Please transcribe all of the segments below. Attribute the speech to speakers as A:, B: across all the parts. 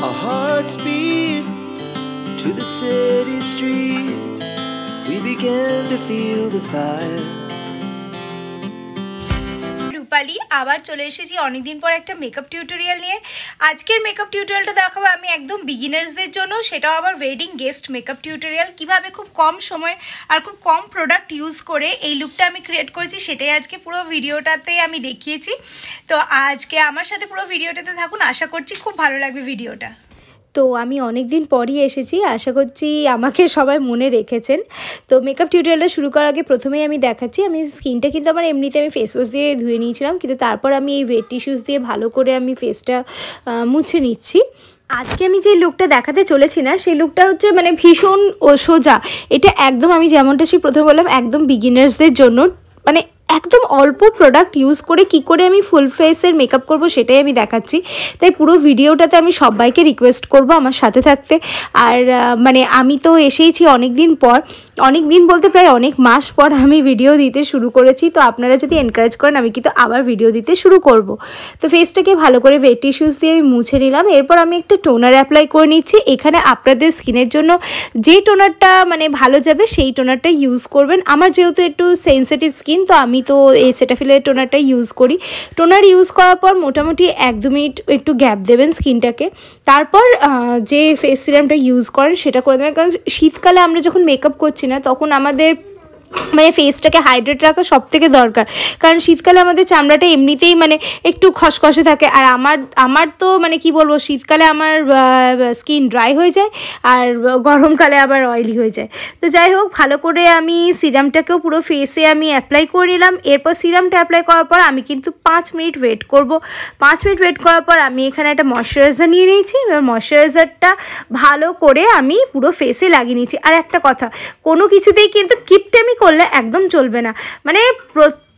A: Our hearts beat to the city streets. We began to feel the fire. রূপালি আবার চলে এসেছি অনেকদিন পর একটা মেকআপ টিউটোরিয়াল নিয়ে আজকের মেকআপ টিউটোরিয়ালটা দেখাবো আমি একদম বিগিনার্সদের জন্য সেটাও আবার ওয়েডিং গেস্ট মেকআপ টিউটোরিয়াল কিভাবে খুব কম সময় আর খুব কম প্রোডাক্ট ইউজ করে এই লুকটা আমি ক্রিয়েট করেছি সেটাই আজকে পুরো ভিডিওটাতে আমি দেখিয়েছি তো আজকে আমার সাথে পুরো ভিডিওটাতে থাকুন আশা করছি খুব ভালো লাগবে ভিডিওটা তো আমি অনেক দিন পরই এসেছি আশা করছি আমাকে সবাই মনে রেখেছেন তো মেকআপ টিউটোরিয়ালটা শুরু করার আগে প্রথমেই আমি দেখাচ্ছি আমি স্কিনটা কিন্তু আমার এমনিতে আমি ফেস ওয়াশ দিয়ে ধুয়ে নিয়েছিলাম কিন্তু তারপর আমি এই ওয়েট টিস্যুস দিয়ে ভালো করে আমি ফেসটা মুছে নিচ্ছি আজকে আমি যে লুকটা দেখাতে চলেছি না সেই লুকটা হচ্ছে মানে ভীষণ সোজা এটা একদম আমি যেমনটা সে প্রথমে বললাম একদম বিগিনার্সদের জন্য মানে একদম অল্প প্রোডাক্ট ইউজ করে কি করে আমি ফুল ফেসের মেকআপ করব সেটাই আমি দেখাচ্ছি তাই পুরো ভিডিওটাতে আমি সবাইকে রিকোয়েস্ট করব আমার সাথে থাকতে আর মানে আমি তো এসেইছি অনেক দিন পর অনেক দিন বলতে প্রায় অনেক মাস পর আমি ভিডিও দিতে শুরু করেছি তো আপনারা যদি এনকারেজ করেন আমি কিন্তু আবার ভিডিও দিতে শুরু করব তো ফেসটাকে ভালো করে ওয়েট টিস্যুস দিয়ে আমি মুছে নিলাম এরপর আমি একটা টোনার অ্যাপ্লাই করে নিচ্ছি এখানে আপনাদের স্কিনের জন্য যে টোনারটা মানে ভালো যাবে সেই টোনারটা ইউজ করবেন আমার যেহেতু একটু সেন্সিটিভ স্কিন তো আমি আমি তো এই সেটাফিলের টোনারটা ইউজ করি টোনার ইউজ করার পর মোটামুটি এক দু মিনিট একটু গ্যাপ দেবেন স্কিনটাকে তারপর যে ফেস সিরামটা ইউজ করেন সেটা করে দেবেন কারণ শীতকালে আমরা যখন মেকআপ করছি না তখন আমাদের মানে ফেসটাকে হাইড্রেট রাখা সব থেকে দরকার কারণ শীতকালে আমাদের চামড়াটা এমনিতেই মানে একটু খসখসে থাকে আর আমার আমার তো মানে কি বলবো শীতকালে আমার স্কিন ড্রাই হয়ে যায় আর গরমকালে আবার অয়েলি হয়ে যায় তো যাই হোক ভালো করে আমি সিরামটাকেও পুরো ফেসে আমি অ্যাপ্লাই করে নিলাম এরপর সিরামটা অ্যাপ্লাই করার পর আমি কিন্তু পাঁচ মিনিট ওয়েট করব পাঁচ মিনিট ওয়েট করার পর আমি এখানে একটা ময়শ্চারাইজার নিয়ে নিয়েছি এবার ময়শ্চারাইজারটা ভালো করে আমি পুরো ফেসে লাগিয়ে নিয়েছি আর একটা কথা কোনো কিছুতেই কিন্তু আমি করলে একদম চলবে না মানে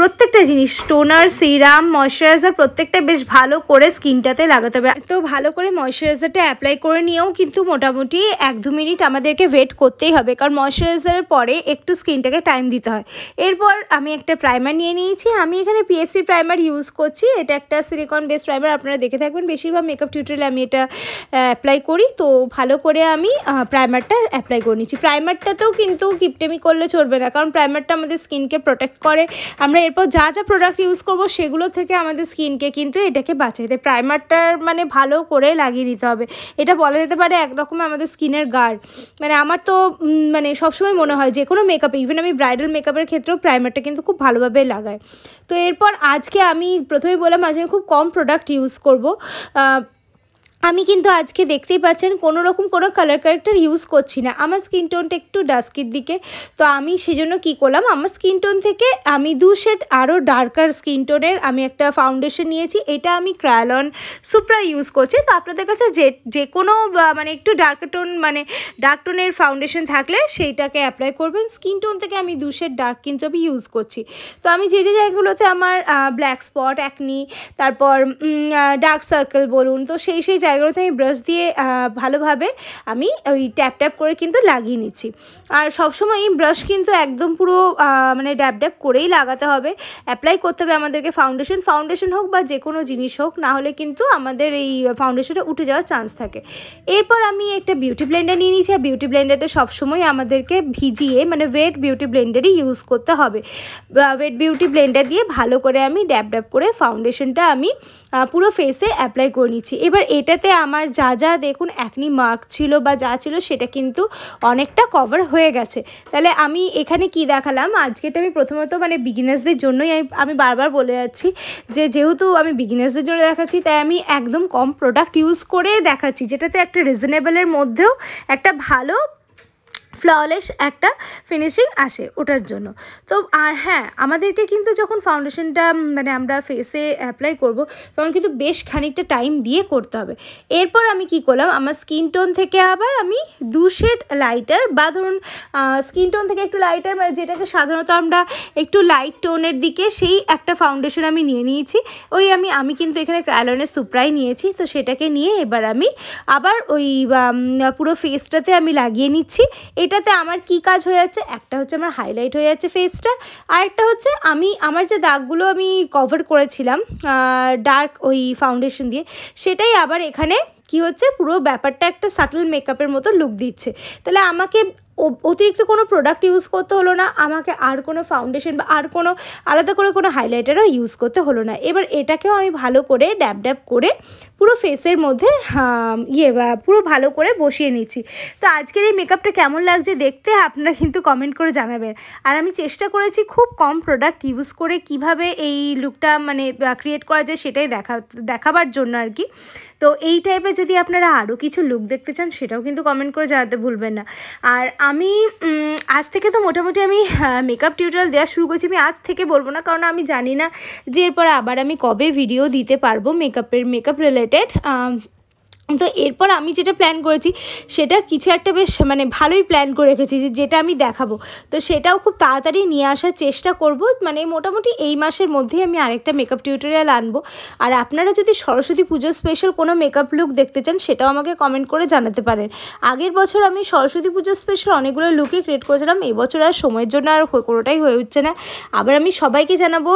A: প্রত্যেকটা জিনিস টোনার সিরাম ময়শ্চারাইজার প্রত্যেকটা বেশ ভালো করে স্কিনটাতে লাগাতে হবে তো ভালো করে ময়শ্চারাইজারটা অ্যাপ্লাই করে নিয়েও কিন্তু মোটামুটি এক দু মিনিট আমাদেরকে ওয়েট করতেই হবে কারণ ময়শ্চারাইজারের পরে একটু স্কিনটাকে টাইম দিতে হয় এরপর আমি একটা প্রাইমার নিয়ে নিয়েছি আমি এখানে পিএসসি প্রাইমার ইউজ করছি এটা একটা সিলিকন বেস প্রাইমার আপনারা দেখে থাকবেন বেশিরভাগ মেকআপ টিউটোরিয়ালে আমি এটা অ্যাপ্লাই করি তো ভালো করে আমি প্রাইমারটা অ্যাপ্লাই করে নিচ্ছি প্রাইমারটাতেও কিন্তু কিপটেমি করলে চলবে না কারণ প্রাইমারটা আমাদের স্কিনকে প্রোটেক্ট করে আমরা এরপর যা যা প্রোডাক্ট ইউজ করব সেগুলো থেকে আমাদের স্কিনকে কিন্তু এটাকে বাঁচাইতে প্রাইমারটার মানে ভালো করে লাগিয়ে নিতে হবে এটা বলা যেতে পারে একরকম আমাদের স্কিনের গার্ড মানে আমার তো মানে সবসময় মনে হয় যে কোনো মেকআপে ইভেন আমি ব্রাইডাল মেকআপের ক্ষেত্রেও প্রাইমারটা কিন্তু খুব ভালোভাবে লাগাই তো এরপর আজকে আমি প্রথমে বললাম আজকে খুব কম প্রোডাক্ট ইউজ করব আমি কিন্তু আজকে দেখতেই পাচ্ছেন কোনো রকম কোনো কালার কারেক্টার ইউজ করছি না আমার স্কিন টোনটা একটু ডাস্কির দিকে তো আমি সেজন্য কি করলাম আমার স্কিন টোন থেকে আমি দু শেড আরও ডার্কার স্কিন টোনের আমি একটা ফাউন্ডেশন নিয়েছি এটা আমি ক্রায়লন সুপ্রা ইউজ করছি তো আপনাদের কাছে যে যে কোনো মানে একটু ডার্ক টোন মানে ডার্ক টোনের ফাউন্ডেশন থাকলে সেইটাকে অ্যাপ্লাই করবেন স্কিন টোন থেকে আমি দু শেড ডার্ক কিন্তু আমি ইউজ করছি তো আমি যে যে জায়গাগুলোতে আমার ব্ল্যাক স্পট অ্যাকনি তারপর ডার্ক সার্কেল বলুন তো সেই সেই জায়গাগুলোতে আমি ব্রাশ দিয়ে ভালোভাবে আমি ওই ট্যাপ ট্যাপ করে কিন্তু লাগিয়ে নিচ্ছি আর সবসময় ব্রাশ কিন্তু একদম পুরো মানে ড্যাপ ড্যাপ করেই লাগাতে হবে অ্যাপ্লাই করতে হবে আমাদেরকে ফাউন্ডেশন ফাউন্ডেশন হোক বা যে কোনো জিনিস হোক না হলে কিন্তু আমাদের এই ফাউন্ডেশনটা উঠে যাওয়ার চান্স থাকে এরপর আমি একটা বিউটি ব্লেন্ডার নিয়ে নিয়েছি আর বিউটি ব্লেন্ডারটা সবসময় আমাদেরকে ভিজিয়ে মানে ওয়েট বিউটি ব্লেন্ডারই ইউজ করতে হবে ওয়েট বিউটি ব্লেন্ডার দিয়ে ভালো করে আমি ড্যাপ ড্যাপ করে ফাউন্ডেশনটা আমি পুরো ফেসে অ্যাপ্লাই করে নিচ্ছি এবার এটা সেটাতে আমার যা যা দেখুন একনি মার্ক ছিল বা যা ছিল সেটা কিন্তু অনেকটা কভার হয়ে গেছে তাহলে আমি এখানে কি দেখালাম আজকেটা আমি প্রথমত মানে বিগিনার্সদের জন্যই আমি আমি বারবার বলে যাচ্ছি যে যেহেতু আমি বিগিনার্সদের জন্য দেখাচ্ছি তাই আমি একদম কম প্রোডাক্ট ইউজ করে দেখাচ্ছি যেটাতে একটা রিজনেবলের মধ্যেও একটা ভালো ফ্ললেস একটা ফিনিশিং আসে ওটার জন্য তো আর হ্যাঁ আমাদেরকে কিন্তু যখন ফাউন্ডেশনটা মানে আমরা ফেসে অ্যাপ্লাই করব তখন কিন্তু বেশ খানিকটা টাইম দিয়ে করতে হবে এরপর আমি কি করলাম আমার স্কিন টোন থেকে আবার আমি দু শেড লাইটার বা ধরুন স্কিন টোন থেকে একটু লাইটার মানে যেটাকে সাধারণত আমরা একটু লাইট টোনের দিকে সেই একটা ফাউন্ডেশন আমি নিয়ে নিয়েছি ওই আমি আমি কিন্তু এখানে ক্রায়লনের সুপ্রাই নিয়েছি তো সেটাকে নিয়ে এবার আমি আবার ওই পুরো ফেসটাতে আমি লাগিয়ে নিচ্ছি এটাতে আমার কি কাজ হয়ে যাচ্ছে একটা হচ্ছে আমার হাইলাইট হয়ে যাচ্ছে ফেসটা আরেকটা হচ্ছে আমি আমার যে দাগগুলো আমি কভার করেছিলাম ডার্ক ওই ফাউন্ডেশন দিয়ে সেটাই আবার এখানে কি হচ্ছে পুরো ব্যাপারটা একটা সাটল মেকআপের মতো লুক দিচ্ছে তাহলে আমাকে অতিরিক্ত কোনো প্রোডাক্ট ইউজ করতে হলো না আমাকে আর কোনো ফাউন্ডেশন বা আর কোনো আলাদা করে কোনো হাইলাইটারও ইউজ করতে হলো না এবার এটাকেও আমি ভালো করে ড্যাব ড্যাব করে পুরো ফেসের মধ্যে ইয়ে পুরো ভালো করে বসিয়ে নিচ্ছি তো আজকের এই মেকআপটা কেমন লাগছে দেখতে আপনারা কিন্তু কমেন্ট করে জানাবেন আর আমি চেষ্টা করেছি খুব কম প্রোডাক্ট ইউজ করে কিভাবে এই লুকটা মানে ক্রিয়েট করা যায় সেটাই দেখা দেখাবার জন্য আর কি তো এই টাইপের যদি আপনারা আরও কিছু লুক দেখতে চান সেটাও কিন্তু কমেন্ট করে জানাতে ভুলবেন না আর আমি আজ থেকে তো মোটামুটি আমি মেকআপ টিউটোরিয়াল দেওয়া শুরু করছি আমি আজ থেকে বলবো না কারণ আমি জানি না যে এরপর আবার আমি কবে ভিডিও দিতে পারবো মেকআপের মেকআপ রিলেটেড তো এরপর আমি যেটা প্ল্যান করেছি সেটা কিছু একটা বেশ মানে ভালোই প্ল্যান করে রেখেছি যে যেটা আমি দেখাবো তো সেটাও খুব তাড়াতাড়ি নিয়ে আসার চেষ্টা করব মানে মোটামুটি এই মাসের মধ্যেই আমি আরেকটা মেকআপ টিউটোরিয়াল আনবো আর আপনারা যদি সরস্বতী পুজোর স্পেশাল কোনো মেকআপ লুক দেখতে চান সেটাও আমাকে কমেন্ট করে জানাতে পারেন আগের বছর আমি সরস্বতী পুজোর স্পেশাল অনেকগুলো লুকে ক্রিয়েট করেছিলাম এবছর আর সময়ের জন্য আর কোনোটাই হয়ে উঠছে না আবার আমি সবাইকে জানাবো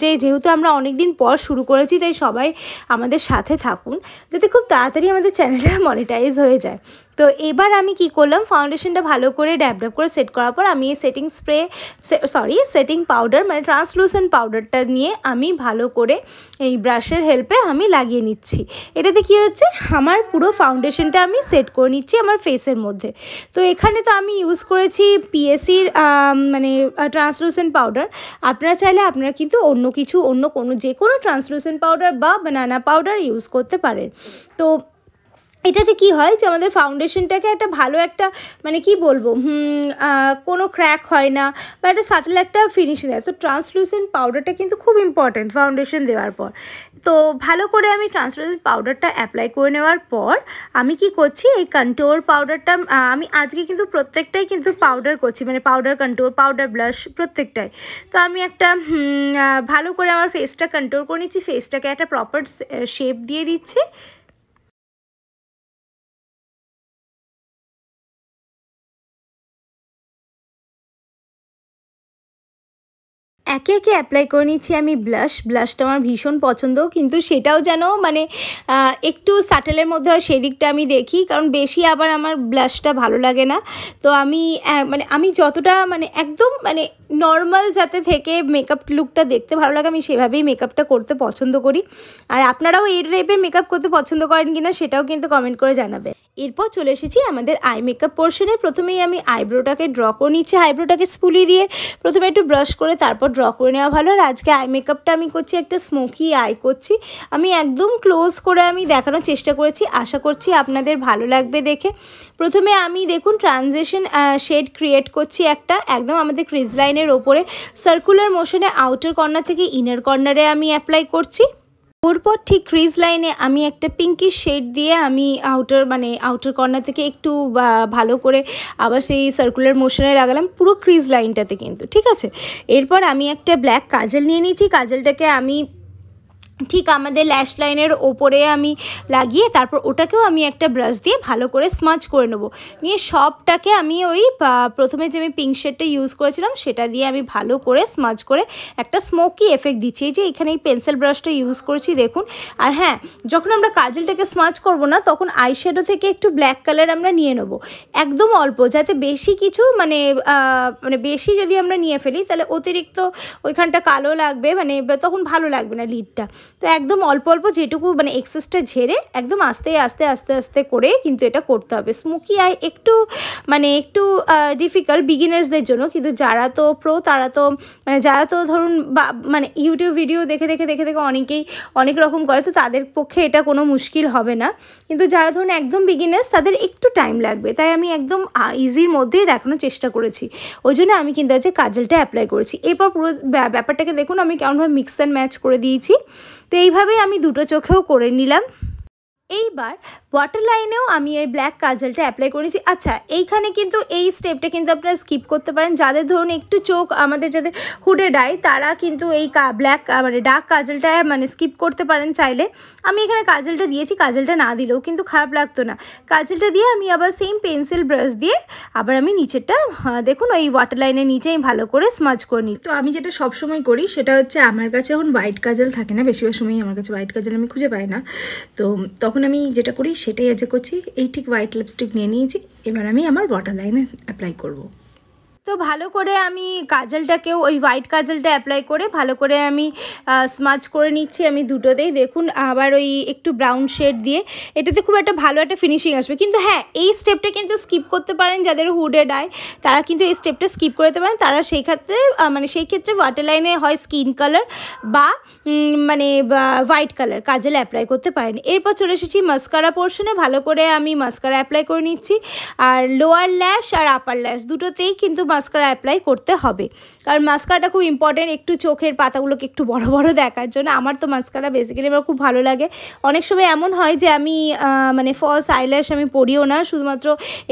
A: যে যেহেতু আমরা অনেক দিন পর শুরু করেছি তাই সবাই আমাদের সাথে থাকুন যাতে খুব তাড়াতাড়ি তাড়াতাড়ি আমাদের চ্যানেলটা মনিটাইজ হয়ে যায় তো এবার আমি কি করলাম ফাউন্ডেশনটা ভালো করে ড্যাব ড্যাব করে সেট করার পর আমি setting spray sorry setting powder মানে ট্রান্সলুসেন্ট পাউডারটা নিয়ে আমি ভালো করে এই ব্রাশের হেল্পে আমি লাগিয়ে নিচ্ছি এটাতে কি হচ্ছে আমার পুরো ফাউন্ডেশনটা আমি সেট করে নিচ্ছি আমার ফেসের মধ্যে তো এখানে তো আমি ইউজ করেছি পিএসির মানে ট্রান্সলুসেন্ট পাউডার আপনারা চাইলে আপনারা কিন্তু অন্য কিছু অন্য কোনো যে কোনো ট্রান্সলুসেন্ট পাউডার বা বানানা পাউডার ইউজ করতে পারেন তো এটাতে কি হয় যে আমাদের ফাউন্ডেশনটাকে একটা ভালো একটা মানে কি বলবো কোনো ক্র্যাক হয় না বা একটা সাটেল একটা ফিনিশ দেয় তো ট্রান্সলুসেন্ট পাউডারটা কিন্তু খুব ইম্পর্ট্যান্ট ফাউন্ডেশন দেওয়ার পর তো ভালো করে আমি ট্রান্সলুসেন্ট পাউডারটা অ্যাপ্লাই করে নেওয়ার পর আমি কি করছি এই কন্ট্রোল পাউডারটা আমি আজকে কিন্তু প্রত্যেকটাই কিন্তু পাউডার করছি মানে পাউডার কন্ট্রোল পাউডার ব্লাশ প্রত্যেকটাই তো আমি একটা ভালো করে আমার ফেসটা কন্ট্রোল করে নিচ্ছি ফেসটাকে একটা প্রপার শেপ দিয়ে দিচ্ছি একে একে অ্যাপ্লাই করে নিচ্ছি আমি ব্লাশ ব্লাশটা আমার ভীষণ পছন্দ কিন্তু সেটাও যেন মানে একটু সাটেলের মধ্যে সেই দিকটা আমি দেখি কারণ বেশি আবার আমার ব্লাশটা ভালো লাগে না তো আমি মানে আমি যতটা মানে একদম মানে নর্মাল যাতে থেকে মেকআপ লুকটা দেখতে ভালো লাগে আমি সেভাবেই মেকআপটা করতে পছন্দ করি আর আপনারাও এই টাইপের মেকআপ করতে পছন্দ করেন কিনা সেটাও কিন্তু কমেন্ট করে জানাবেন এরপর চলে এসেছি আমাদের আই মেকআপ পোর্শনে প্রথমেই আমি আইব্রোটাকে ড্র করে নিচ্ছি আইব্রোটাকে স্পুলি দিয়ে প্রথমে একটু ব্রাশ করে তারপর ড্র করে নেওয়া ভালো আর আজকে আই মেকআপটা আমি করছি একটা স্মোকি আই করছি আমি একদম ক্লোজ করে আমি দেখানোর চেষ্টা করেছি আশা করছি আপনাদের ভালো লাগবে দেখে প্রথমে আমি দেখুন ট্রানজেশন শেড ক্রিয়েট করছি একটা একদম আমাদের ক্রিজ লাইনের ওপরে সার্কুলার মোশনে আউটার কর্নার থেকে ইনার কর্নারে আমি অ্যাপ্লাই করছি ওরপর ঠিক ক্রিজ লাইনে আমি একটা পিঙ্কি শেড দিয়ে আমি আউটার মানে আউটার কর্নার থেকে একটু ভালো করে আবার সেই সার্কুলার মোশনে লাগালাম পুরো ক্রিজ লাইনটাতে কিন্তু ঠিক আছে এরপর আমি একটা ব্ল্যাক কাজল নিয়ে নিয়েছি কাজলটাকে আমি ঠিক আমাদের ল্যাশ লাইনের ওপরে আমি লাগিয়ে তারপর ওটাকেও আমি একটা ব্রাশ দিয়ে ভালো করে স্মাচ করে নেবো নিয়ে সবটাকে আমি ওই প্রথমে যে আমি পিঙ্ক শেডটা ইউজ করেছিলাম সেটা দিয়ে আমি ভালো করে স্মাচ করে একটা স্মোকি এফেক্ট দিচ্ছি এই যে এখানে এই পেন্সিল ব্রাশটা ইউজ করেছি দেখুন আর হ্যাঁ যখন আমরা কাজলটাকে স্মাচ করব না তখন আইশ্যাডো থেকে একটু ব্ল্যাক কালার আমরা নিয়ে নেবো একদম অল্প যাতে বেশি কিছু মানে মানে বেশি যদি আমরা নিয়ে ফেলি তাহলে অতিরিক্ত ওইখানটা কালো লাগবে মানে তখন ভালো লাগবে না লিডটা তো একদম অল্প অল্প যেটুকু মানে এক্সেসটা ঝেড়ে একদম আস্তে আস্তে আস্তে আস্তে করে কিন্তু এটা করতে হবে স্মোকি আই একটু মানে একটু ডিফিকাল্ট বিগিনার্সদের জন্য কিন্তু যারা তো প্রো তারা তো মানে যারা তো ধরুন বা মানে ইউটিউব ভিডিও দেখে দেখে দেখে দেখে অনেকেই অনেক রকম করে তো তাদের পক্ষে এটা কোনো মুশকিল হবে না কিন্তু যারা ধরুন একদম বিগিনার্স তাদের একটু টাইম লাগবে তাই আমি একদম ইজির মধ্যেই দেখানোর চেষ্টা করেছি ওই জন্য আমি কিন্তু আজকে কাজলটা অ্যাপ্লাই করেছি এরপর পুরো ব্যাপারটাকে দেখুন আমি কেমনভাবে মিক্স অ্যান্ড ম্যাচ করে দিয়েছি তো এইভাবেই আমি দুটো চোখেও করে নিলাম এইবার ওয়াটার লাইনেও আমি এই ব্ল্যাক কাজলটা অ্যাপ্লাই করেছি আচ্ছা এইখানে কিন্তু এই স্টেপটা কিন্তু আপনারা স্কিপ করতে পারেন যাদের ধরুন একটু চোখ আমাদের যাদের হুডে ডাই তারা কিন্তু এই ব্ল্যাক মানে ডার্ক কাজলটা মানে স্কিপ করতে পারেন চাইলে আমি এখানে কাজলটা দিয়েছি কাজলটা না দিলেও কিন্তু খারাপ লাগতো না কাজলটা দিয়ে আমি আবার সেম পেন্সিল ব্রাশ দিয়ে আবার আমি নিচেরটা হ্যাঁ, দেখুন ওই ওয়াটার লাইনের নিচে আমি ভালো করে স্মাজ করে নিই তো আমি যেটা সবসময় করি সেটা হচ্ছে আমার কাছে এখন হোয়াইট কাজল থাকে না বেশিরভাগ সময় আমার কাছে হোয়াইট কাজল আমি খুঁজে পাই না তো তখন এখন আমি যেটা করি সেটাই আজকে করছি এই ঠিক হোয়াইট লিপস্টিক নিয়ে নিয়েছি এবার আমি আমার ওয়াটার লাইনে অ্যাপ্লাই করবো তো ভালো করে আমি কাজলটাকেও ওই হোয়াইট কাজলটা অ্যাপ্লাই করে ভালো করে আমি স্মাচ করে নিচ্ছি আমি দুটোতেই দেখুন আবার ওই একটু ব্রাউন শেড দিয়ে এটাতে খুব একটা ভালো একটা ফিনিশিং আসবে কিন্তু হ্যাঁ এই স্টেপটা কিন্তু স্কিপ করতে পারেন যাদের হুডে ডায় তারা কিন্তু এই স্টেপটা স্কিপ করতে পারেন তারা সেই ক্ষেত্রে মানে সেই ক্ষেত্রে ওয়াটার লাইনে হয় স্কিন কালার বা মানে হোয়াইট কালার কাজল অ্যাপ্লাই করতে পারেন এরপর চলে এসেছি মাস্কারা পোর্শনে ভালো করে আমি মাস্কারা অ্যাপ্লাই করে নিচ্ছি আর লোয়ার ল্যাশ আর আপার ল্যাশ দুটোতেই কিন্তু মাস্কারা অ্যাপ্লাই করতে হবে কারণ মাস্কারাটা খুব ইম্পর্টেন্ট একটু চোখের পাতাগুলোকে একটু বড় বড় দেখার জন্য আমার তো মাস্কারা বেসিক্যালি আমার খুব ভালো লাগে অনেক সময় এমন হয় যে আমি মানে ফলস আইল্যাশ আমি পরিও না শুধুমাত্র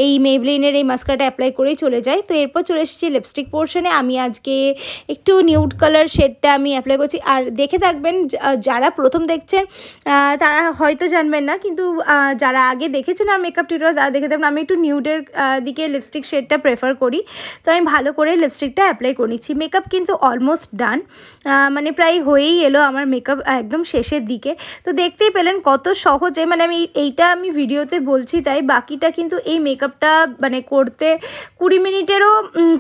A: এই মেবলিনের এই মাস্কারাটা অ্যাপ্লাই করেই চলে যাই তো এরপর চলে এসেছি লিপস্টিক পোর্শনে আমি আজকে একটু নিউড কালার শেডটা আমি অ্যাপ্লাই করছি আর দেখে থাকবেন যারা প্রথম দেখছেন তারা হয়তো জানবেন না কিন্তু যারা আগে দেখেছেন আর মেকআপ টিউটোরিয়াল তারা দেখে থাকবেন আমি একটু নিউডের দিকে লিপস্টিক শেডটা প্রেফার করি তো আমি ভালো করে লিপস্টিকটা অ্যাপ্লাই করে নিচ্ছি মেকআপ কিন্তু অলমোস্ট ডান মানে প্রায় হয়েই এলো আমার মেকআপ একদম শেষের দিকে তো দেখতেই পেলেন কত সহজে মানে আমি এইটা আমি ভিডিওতে বলছি তাই বাকিটা কিন্তু এই মেকআপটা মানে করতে কুড়ি মিনিটেরও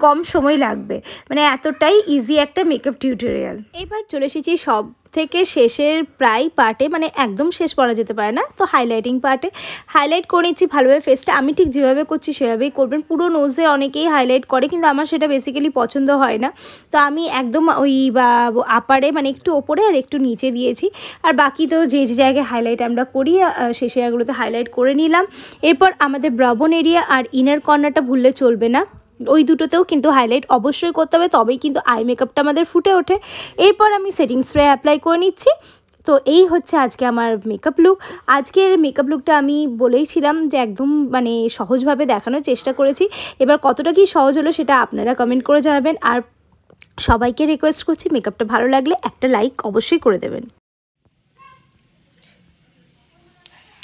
A: কম সময় লাগবে মানে এতটাই ইজি একটা মেকআপ টিউটোরিয়াল এবার চলে এসেছি সব থেকে শেষের প্রায় পার্টে মানে একদম শেষ করা যেতে পারে না তো হাইলাইটিং পার্টে হাইলাইট করে নিচ্ছি ভালোভাবে ফেসটা আমি ঠিক যেভাবে করছি সেভাবেই করবেন পুরো নোজে অনেকেই হাইলাইট করে কিন্তু আমার সেটা বেসিক্যালি পছন্দ হয় না তো আমি একদম ওই বা আপারে মানে একটু ওপরে আর একটু নিচে দিয়েছি আর বাকি তো যে যে জায়গায় হাইলাইট আমরা করি সে জায়গাগুলোতে হাইলাইট করে নিলাম এরপর আমাদের ব্রাবন এরিয়া আর ইনার কর্নারটা ভুললে চলবে না ওই দুটোতেও কিন্তু হাইলাইট অবশ্যই করতে হবে তবেই কিন্তু আই মেকআপটা আমাদের ফুটে ওঠে এরপর আমি সেটিং স্প্রে অ্যাপ্লাই করে নিচ্ছি তো এই হচ্ছে আজকে আমার মেকআপ লুক আজকের মেকআপ লুকটা আমি বলেইছিলাম যে একদম মানে সহজভাবে দেখানোর চেষ্টা করেছি এবার কতটা কি সহজ হলো সেটা আপনারা কমেন্ট করে জানাবেন আর সবাইকে রিকোয়েস্ট করছি মেকআপটা ভালো লাগলে একটা লাইক অবশ্যই করে দেবেন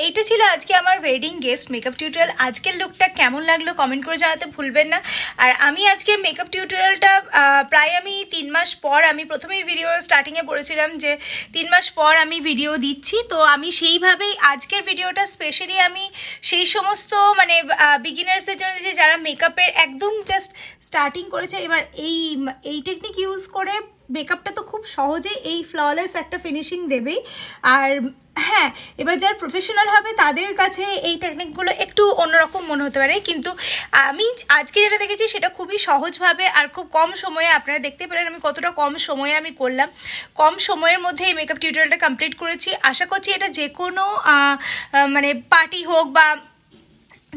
A: এইটা ছিল আজকে আমার ওয়েডিং গেস্ট মেকআপ টিউটোরিয়াল আজকের লুকটা কেমন লাগলো কমেন্ট করে জানাতে ভুলবেন না আর আমি আজকে মেকআপ টিউটোরিয়ালটা প্রায় আমি তিন মাস পর আমি প্রথমেই ভিডিও স্টার্টিংয়ে পড়েছিলাম যে তিন মাস পর আমি ভিডিও দিচ্ছি তো আমি সেইভাবেই আজকের ভিডিওটা স্পেশালি আমি সেই সমস্ত মানে বিগিনার্সদের জন্য যে যারা মেকআপের একদম জাস্ট স্টার্টিং করেছে এবার এই এই টেকনিক ইউজ করে মেকআপটা তো খুব সহজে এই ফ্ললেস একটা ফিনিশিং দেবেই আর হ্যাঁ এবার যারা প্রফেশনাল হবে তাদের কাছে এই টেকনিকগুলো একটু অন্যরকম মনে হতে পারে কিন্তু আমি আজকে যেটা দেখেছি সেটা খুবই সহজভাবে আর খুব কম সময়ে আপনারা দেখতে পারেন আমি কতটা কম সময়ে আমি করলাম কম সময়ের মধ্যে এই মেকআপ টিউটোরিয়ালটা কমপ্লিট করেছি আশা করছি এটা যে কোনো মানে পার্টি হোক বা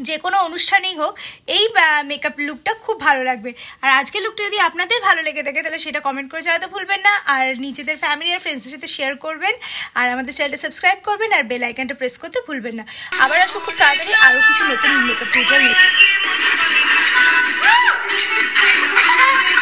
A: যে কোনো অনুষ্ঠানেই হোক এই মেকআপ লুকটা খুব ভালো লাগবে আর আজকের লুকটা যদি আপনাদের ভালো লেগে থাকে তাহলে সেটা কমেন্ট করে জানাতে ভুলবেন না আর নিজেদের ফ্যামিলি আর ফ্রেন্ডসদের সাথে শেয়ার করবেন আর আমাদের চ্যানেলটা সাবস্ক্রাইব করবেন আর বেল আইকনটা প্রেস করতে ভুলবেন না আবার আসবো খুব তাড়াতাড়ি আরও কিছু নতুন মেকআপ টিউটোরিয়াল নিয়ে